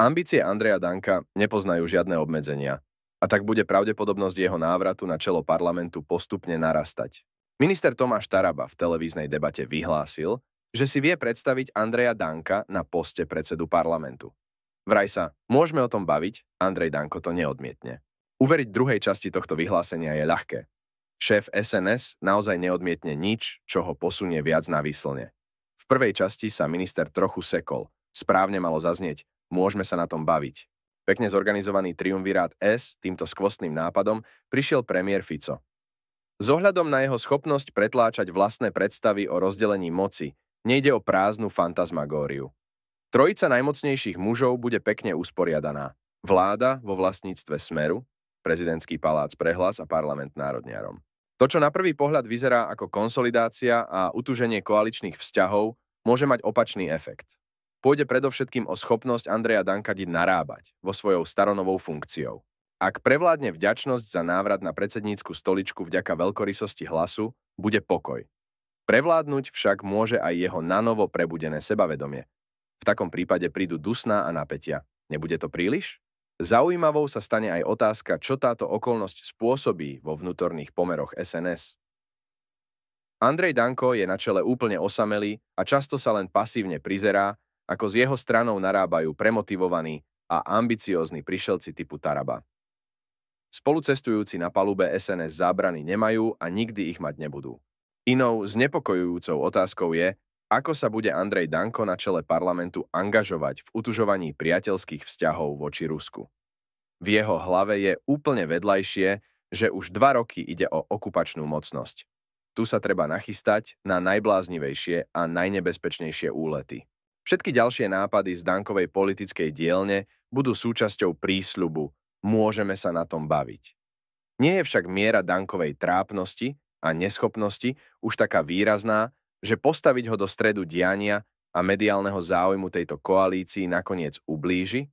Ambície Andreja Danka nepoznajú žiadne obmedzenia a tak bude pravdepodobnosť jeho návratu na čelo parlamentu postupne narastať. Minister Tomáš Taraba v televíznej debate vyhlásil, že si vie predstaviť Andreja Danka na poste predsedu parlamentu. Vraj sa, môžeme o tom baviť, Andrej Danko to neodmietne. Uveriť druhej časti tohto vyhlásenia je ľahké. Šéf SNS naozaj neodmietne nič, čo ho posunie viac na výslne. V prvej časti sa minister trochu sekol. Správne malo zaznieť, Môžeme sa na tom baviť. Pekne zorganizovaný triumvirát S týmto skvostným nápadom prišiel premiér Fico. Zohľadom na jeho schopnosť pretláčať vlastné predstavy o rozdelení moci, nejde o prázdnu fantasmagóriu. Trojica najmocnejších mužov bude pekne usporiadaná. Vláda vo vlastníctve Smeru, prezidentský palác Prehlas a parlament národňarom. To, čo na prvý pohľad vyzerá ako konsolidácia a utuženie koaličných vzťahov, môže mať opačný efekt. Pôjde predovšetkým o schopnosť Andreja Dankadi narábať vo svojou staronovou funkciou. Ak prevládne vďačnosť za návrat na predsedníckú stoličku vďaka veľkorysosti hlasu, bude pokoj. Prevládnuť však môže aj jeho nanovo prebudené sebavedomie. V takom prípade prídu dusná a napätia. Nebude to príliš? Zaujímavou sa stane aj otázka, čo táto okolnosť spôsobí vo vnútorných pomeroch SNS. Andrej Danko je na čele úplne osamelý a často sa len pasívne prizerá, ako z jeho stranou narábajú premotivovaní a ambiciózni prišelci typu Taraba. Spolucestujúci na palube SNS zábrany nemajú a nikdy ich mať nebudú. Inou znepokojujúcou otázkou je, ako sa bude Andrej Danko na čele parlamentu angažovať v utužovaní priateľských vzťahov voči Rusku. V jeho hlave je úplne vedľajšie, že už dva roky ide o okupačnú mocnosť. Tu sa treba nachystať na najbláznivejšie a najnebezpečnejšie úlety. Všetky ďalšie nápady z Dankovej politickej dielne budú súčasťou prísľubu Môžeme sa na tom baviť. Nie je však miera Dankovej trápnosti a neschopnosti už taká výrazná, že postaviť ho do stredu diania a mediálneho záujmu tejto koalícii nakoniec ublíži